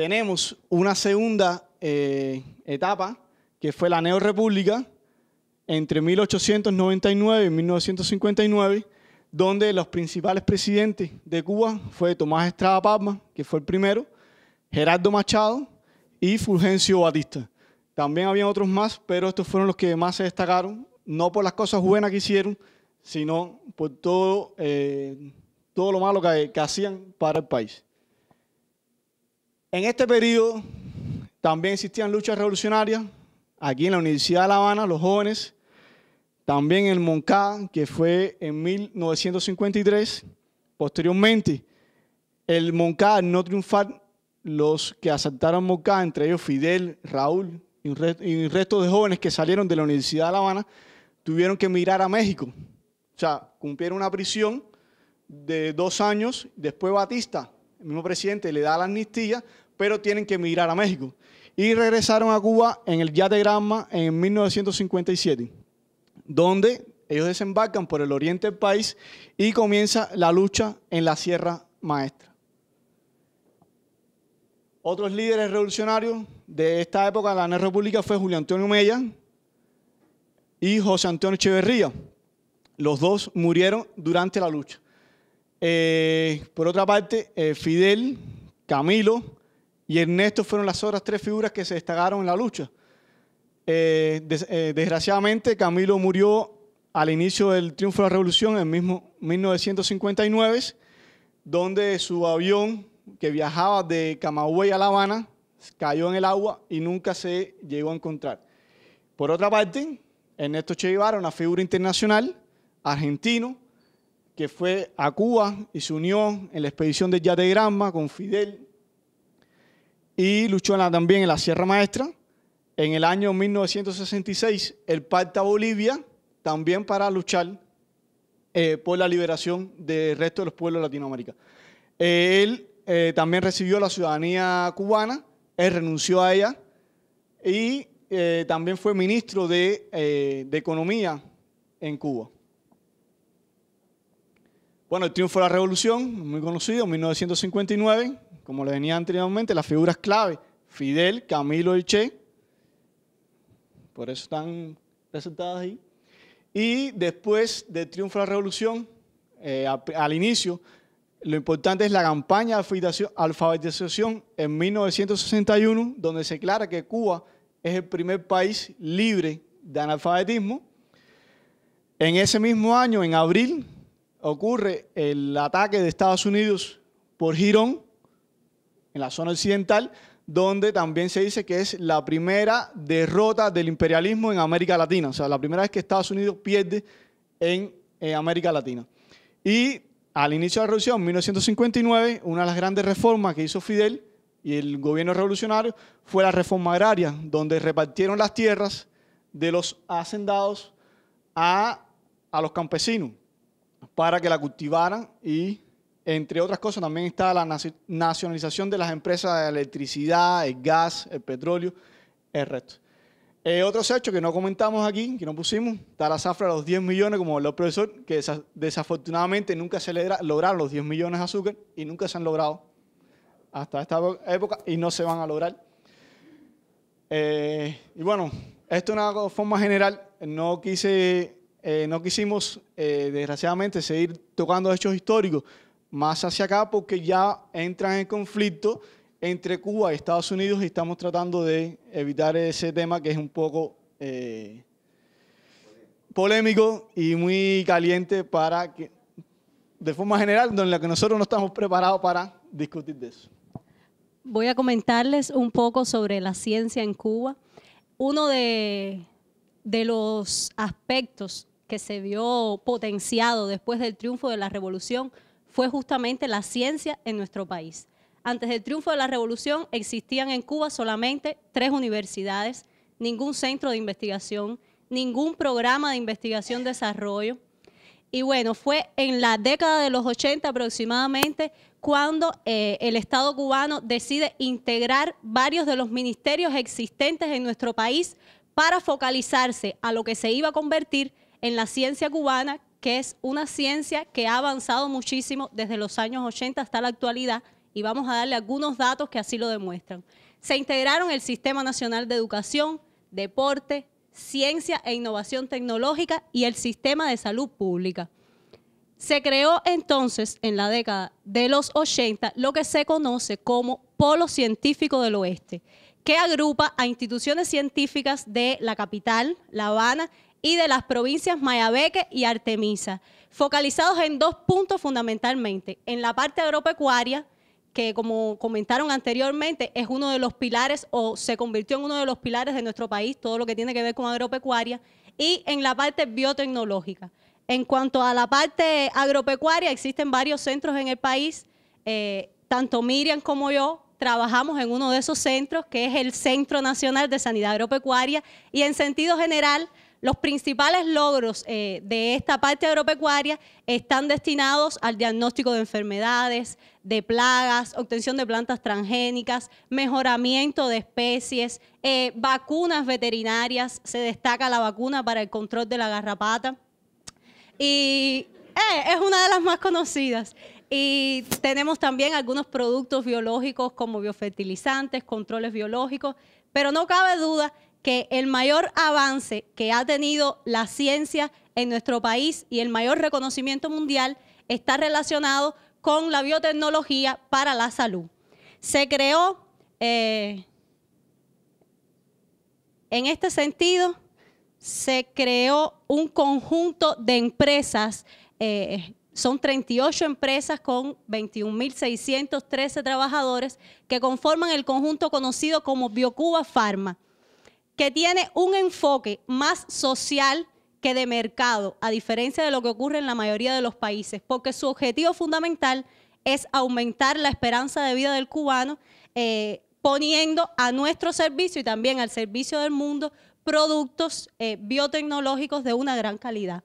tenemos una segunda eh, etapa, que fue la Neorepública, entre 1899 y 1959, donde los principales presidentes de Cuba fue Tomás Estrada Palma, que fue el primero, Gerardo Machado y Fulgencio Batista. También había otros más, pero estos fueron los que más se destacaron, no por las cosas buenas que hicieron, sino por todo, eh, todo lo malo que hacían para el país. En este periodo también existían luchas revolucionarias. Aquí en la Universidad de La Habana, los jóvenes. También el Moncada, que fue en 1953. Posteriormente, el Moncada no triunfar, los que asaltaron Moncada, entre ellos Fidel, Raúl y un, resto de jóvenes que salieron de la Universidad de La Habana, tuvieron que mirar a México. O sea, cumplieron una prisión de dos años. Después Batista, el mismo presidente, le da la amnistía pero tienen que emigrar a México. Y regresaron a Cuba en el yate Granma en 1957, donde ellos desembarcan por el oriente del país y comienza la lucha en la Sierra Maestra. Otros líderes revolucionarios de esta época de la República fue Julio Antonio Mella y José Antonio Echeverría. Los dos murieron durante la lucha. Eh, por otra parte, eh, Fidel, Camilo y Ernesto fueron las otras tres figuras que se destacaron en la lucha. Eh, eh, desgraciadamente, Camilo murió al inicio del triunfo de la revolución en mismo 1959, donde su avión que viajaba de Camagüey a La Habana cayó en el agua y nunca se llegó a encontrar. Por otra parte, Ernesto Che Guevara, una figura internacional, argentino, que fue a Cuba y se unió en la expedición de Granma con Fidel y luchó también en la Sierra Maestra. En el año 1966, el pacto a Bolivia también para luchar eh, por la liberación del resto de los pueblos de Latinoamérica. Eh, él eh, también recibió la ciudadanía cubana, él renunció a ella y también fue ministro de Economía en Cuba. Bueno, el triunfo de la Revolución, muy conocido, en 1959, como le venía anteriormente, las figuras clave, Fidel, Camilo y Che, por eso están presentadas ahí. Y después del triunfo de la Revolución, eh, al, al inicio, lo importante es la campaña de alfabetización en 1961, donde se declara que Cuba es el primer país libre de analfabetismo. En ese mismo año, en abril, ocurre el ataque de Estados Unidos por Girón, en la zona occidental, donde también se dice que es la primera derrota del imperialismo en América Latina, o sea, la primera vez que Estados Unidos pierde en, América Latina. Y al inicio de la revolución, en 1959, una de las grandes reformas que hizo Fidel y el gobierno revolucionario fue la reforma agraria, donde repartieron las tierras de los hacendados a los campesinos para que la cultivaran y, entre otras cosas, también está la nacionalización de las empresas de electricidad, el gas, el petróleo, el resto. Eh, otro otros que no comentamos aquí, que no pusimos, está la zafra de los 10 millones, como habló el profesor, que desafortunadamente nunca se lograron los 10 millones de azúcar y nunca se han logrado hasta esta época y no se van a lograr. Eh, y bueno, esto es una forma general, no quise eh, no quisimos, eh, desgraciadamente, seguir tocando hechos históricos más hacia acá porque ya entran en conflicto entre Cuba y Estados Unidos y estamos tratando de evitar ese tema que es un poco eh, polémico y muy caliente para que, de forma general, donde la que nosotros no estamos preparados para discutir de eso. Voy a comentarles un poco sobre la ciencia en Cuba. Uno de, de los aspectos que se vio potenciado después del triunfo de la revolución fue justamente la ciencia en nuestro país. Antes del triunfo de la revolución existían en Cuba solamente tres universidades, ningún centro de investigación, ningún programa de investigación-desarrollo. Y bueno, fue en la década de los 80 aproximadamente cuando eh, el Estado cubano decide integrar varios de los ministerios existentes en nuestro país para focalizarse a lo que se iba a convertir en la ciencia cubana, que es una ciencia que ha avanzado muchísimo desde los años 80 hasta la actualidad, y vamos a darle algunos datos que así lo demuestran. Se integraron el Sistema Nacional de Educación, Deporte, Ciencia e Innovación Tecnológica y el Sistema de Salud Pública. Se creó entonces, en la década de los 80, lo que se conoce como Polo Científico del Oeste, que agrupa a instituciones científicas de la capital, La Habana, y de las provincias Mayabeque y Artemisa, focalizados en dos puntos fundamentalmente, en la parte agropecuaria, que como comentaron anteriormente, es uno de los pilares o se convirtió en uno de los pilares de nuestro país, todo lo que tiene que ver con agropecuaria, y en la parte biotecnológica. En cuanto a la parte agropecuaria, existen varios centros en el país, eh, tanto Miriam como yo trabajamos en uno de esos centros, que es el Centro Nacional de Sanidad Agropecuaria, y en sentido general, los principales logros eh, de esta parte agropecuaria están destinados al diagnóstico de enfermedades, de plagas, obtención de plantas transgénicas, mejoramiento de especies, eh, vacunas veterinarias, se destaca la vacuna para el control de la garrapata. Y eh, es una de las más conocidas. Y tenemos también algunos productos biológicos como biofertilizantes, controles biológicos, pero no cabe duda que el mayor avance que ha tenido la ciencia en nuestro país y el mayor reconocimiento mundial está relacionado con la biotecnología para la salud. Se creó eh, en este sentido, se creó un conjunto de empresas, eh, son 38 empresas con 21.613 trabajadores que conforman el conjunto conocido como Biocuba Pharma que tiene un enfoque más social que de mercado, a diferencia de lo que ocurre en la mayoría de los países, porque su objetivo fundamental es aumentar la esperanza de vida del cubano, eh, poniendo a nuestro servicio y también al servicio del mundo productos eh, biotecnológicos de una gran calidad.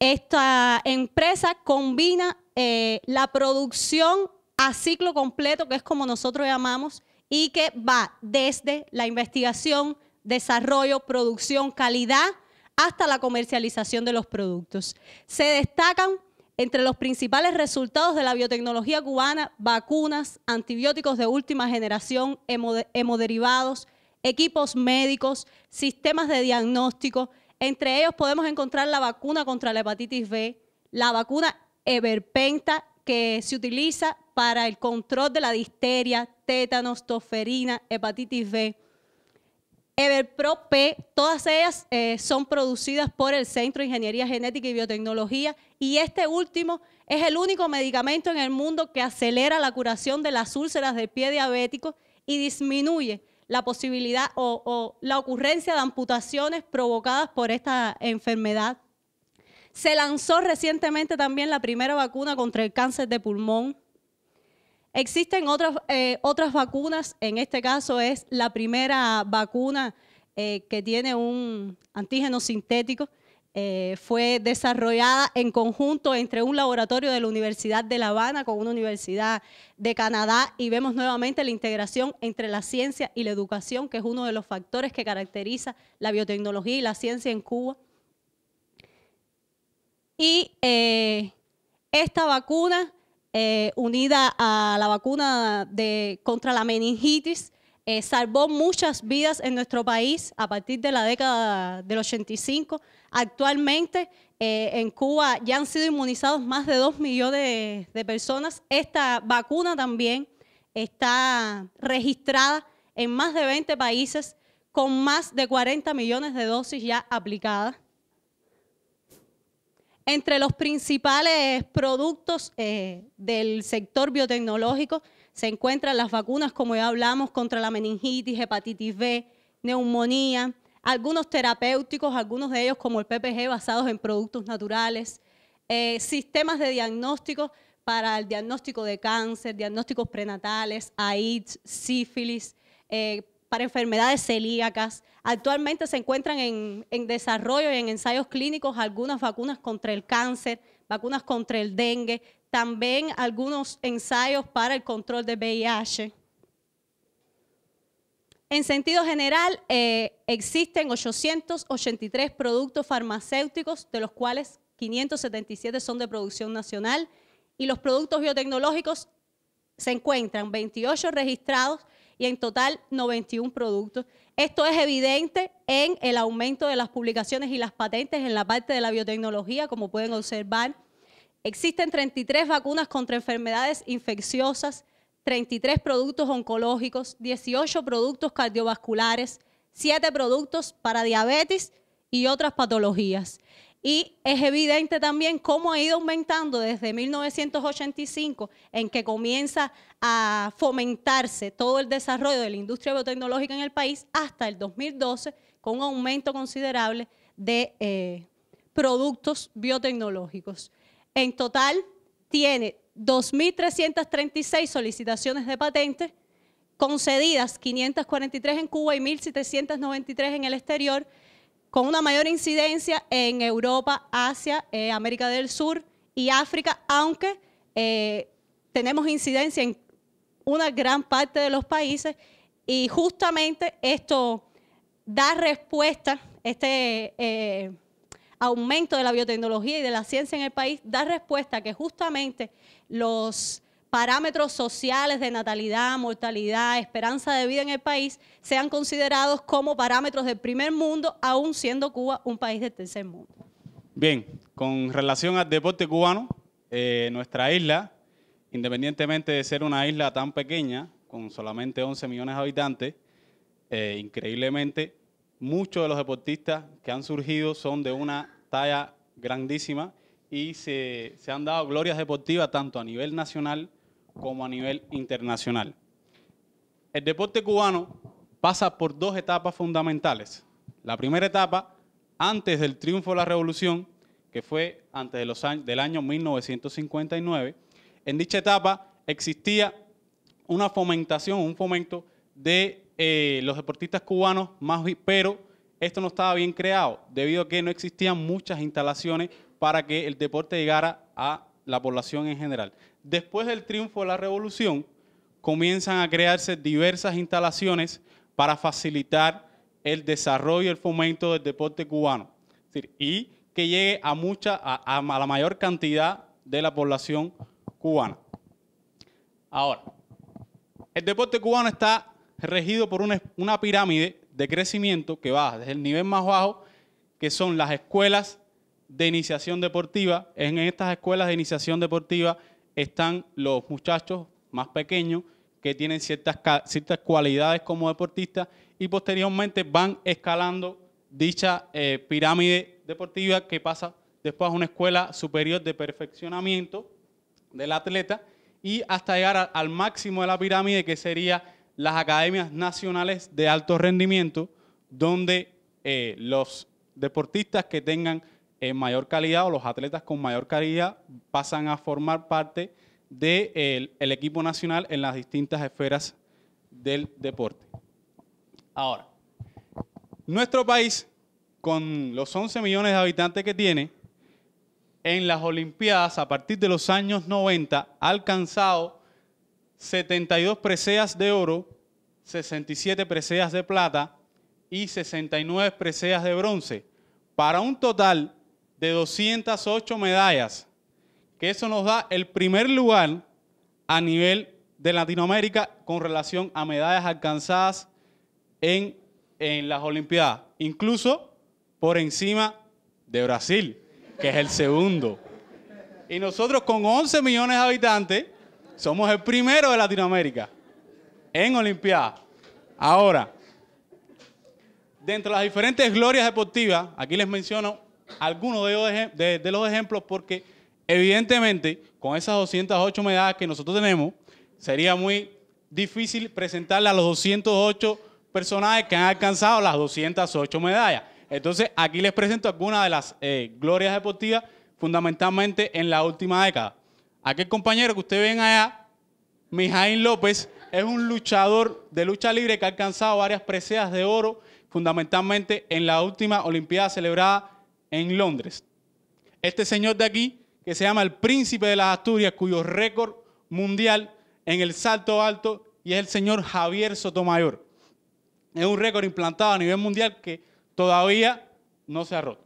Esta empresa combina eh, la producción a ciclo completo, que es como nosotros llamamos, y que va desde la investigación, desarrollo, producción, calidad, hasta la comercialización de los productos. Se destacan entre los principales resultados de la biotecnología cubana vacunas, antibióticos de última generación, hemoderivados, equipos médicos, sistemas de diagnóstico. Entre ellos podemos encontrar la vacuna contra la hepatitis B, la vacuna Everpenta que se utiliza para el control de la disteria, tétanos, toferina, hepatitis B. Everpro P, todas ellas eh, son producidas por el Centro de Ingeniería Genética y Biotecnología y este último es el único medicamento en el mundo que acelera la curación de las úlceras del pie diabético y disminuye la posibilidad o la ocurrencia de amputaciones provocadas por esta enfermedad. Se lanzó recientemente también la primera vacuna contra el cáncer de pulmón. Existen otras, eh, otras vacunas, en este caso es la primera vacuna eh, que tiene un antígeno sintético. Eh, fue desarrollada en conjunto entre un laboratorio de la Universidad de La Habana con una universidad de Canadá y vemos nuevamente la integración entre la ciencia y la educación, que es uno de los factores que caracteriza la biotecnología y la ciencia en Cuba. Y eh, esta vacuna, eh, unida a la vacuna de, contra la meningitis, eh, salvó muchas vidas en nuestro país a partir de la década del 85. Actualmente en Cuba ya han sido inmunizados más de 2 millones de, personas. Esta vacuna también está registrada en más de 20 países con más de 40 millones de dosis ya aplicadas. Entre los principales productos eh, del sector biotecnológico se encuentran las vacunas, como ya hablamos, contra la meningitis, hepatitis B, neumonía, algunos terapéuticos, algunos de ellos como el PPG basados en productos naturales, eh, sistemas de diagnóstico para el diagnóstico de cáncer, diagnósticos prenatales, AIDS, sífilis, eh, para enfermedades celíacas. Actualmente se encuentran en, desarrollo y en ensayos clínicos algunas vacunas contra el cáncer, vacunas contra el dengue, también algunos ensayos para el control de VIH. En sentido general, eh, existen 883 productos farmacéuticos, de los cuales 577 son de producción nacional, y los productos biotecnológicos se encuentran 28 registrados, y en total 91 productos. Esto es evidente en el aumento de las publicaciones y las patentes en la parte de la biotecnología, como pueden observar. Existen 33 vacunas contra enfermedades infecciosas, 33 productos oncológicos, 18 productos cardiovasculares, 7 productos para diabetes y otras patologías. Y es evidente también cómo ha ido aumentando desde 1985, en que comienza a fomentarse todo el desarrollo de la industria biotecnológica en el país, hasta el 2012, con un aumento considerable de eh, productos biotecnológicos. En total, tiene 2.336 solicitaciones de patentes concedidas, 543 en Cuba y 1.793 en el exterior, con una mayor incidencia en Europa, Asia, eh, América del Sur y África, aunque eh, tenemos incidencia en una gran parte de los países y justamente esto da respuesta, este eh, aumento de la biotecnología y de la ciencia en el país, da respuesta a que justamente los parámetros sociales de natalidad, mortalidad, esperanza de vida en el país sean considerados como parámetros del primer mundo, aún siendo Cuba un país del tercer mundo. Bien, con relación al deporte cubano, eh, nuestra isla, independientemente de ser una isla tan pequeña, con solamente 11 millones de habitantes, eh, increíblemente muchos de los deportistas que han surgido son de una talla grandísima y se, se, han dado glorias deportivas tanto a nivel nacional como a nivel internacional. El deporte cubano pasa por dos etapas fundamentales. La primera etapa, antes del triunfo de la revolución, que fue antes del año 1959, en dicha etapa existía una fomentación, un fomento de eh, los deportistas cubanos, más, pero esto no estaba bien creado, debido a que no existían muchas instalaciones para que el deporte llegara a la población en general. Después del triunfo de la revolución, comienzan a crearse diversas instalaciones para facilitar el desarrollo y el fomento del deporte cubano y que llegue a, mucha, a, la mayor cantidad de la población cubana. Ahora, el deporte cubano está regido por una, una, pirámide de crecimiento que va desde el nivel más bajo, que son las escuelas de iniciación deportiva. En estas escuelas de iniciación deportiva están los muchachos más pequeños que tienen ciertas, ciertas cualidades como deportistas y posteriormente van escalando dicha eh, pirámide deportiva que pasa después a una escuela superior de perfeccionamiento del atleta y hasta llegar al máximo de la pirámide que sería las academias nacionales de alto rendimiento donde eh, los deportistas que tengan en mayor calidad o los atletas con mayor calidad pasan a formar parte del de el equipo nacional en las distintas esferas del deporte. Ahora, nuestro país, con los 11 millones de habitantes que tiene, en las Olimpiadas a partir de los años 90 ha alcanzado 72 preseas de oro, 67 preseas de plata y 69 preseas de bronce, para un total de 208 medallas, que eso nos da el primer lugar a nivel de Latinoamérica con relación a medallas alcanzadas en, en las Olimpiadas, incluso por encima de Brasil, que es el segundo. Y nosotros con 11 millones de habitantes somos el primero de Latinoamérica en Olimpiadas. Ahora, dentro de las diferentes glorias deportivas, aquí les menciono algunos de, los ejemplos porque evidentemente con esas 208 medallas que nosotros tenemos, sería muy difícil presentarle a los 208 personajes que han alcanzado las 208 medallas. Entonces, aquí les presento algunas de las eh, glorias deportivas, fundamentalmente en la última década. Aquel compañero que usted ven allá, Mijaín López, es un luchador de lucha libre que ha alcanzado varias preseas de oro, fundamentalmente en la última Olimpiada celebrada en Londres. Este señor de aquí, que se llama el príncipe de las Asturias, cuyo récord mundial en el salto alto y es el señor Javier Sotomayor. Es un récord implantado a nivel mundial que todavía no se ha roto.